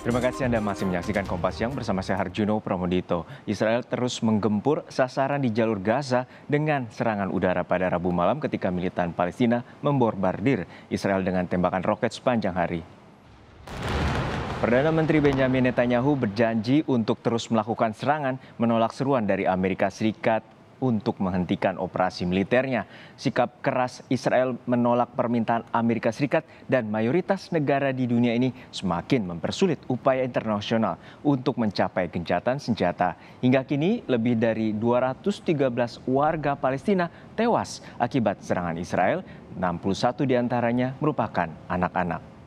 Terima kasih Anda masih menyaksikan Kompas Yang bersama saya Harjuno Pramodito. Israel terus menggempur sasaran di jalur Gaza dengan serangan udara pada Rabu malam ketika militan Palestina memborbardir Israel dengan tembakan roket sepanjang hari. Perdana Menteri Benjamin Netanyahu berjanji untuk terus melakukan serangan menolak seruan dari Amerika Serikat untuk menghentikan operasi militernya. Sikap keras Israel menolak permintaan Amerika Serikat dan mayoritas negara di dunia ini semakin mempersulit upaya internasional untuk mencapai gencatan senjata. Hingga kini lebih dari 213 warga Palestina tewas akibat serangan Israel, 61 diantaranya merupakan anak-anak.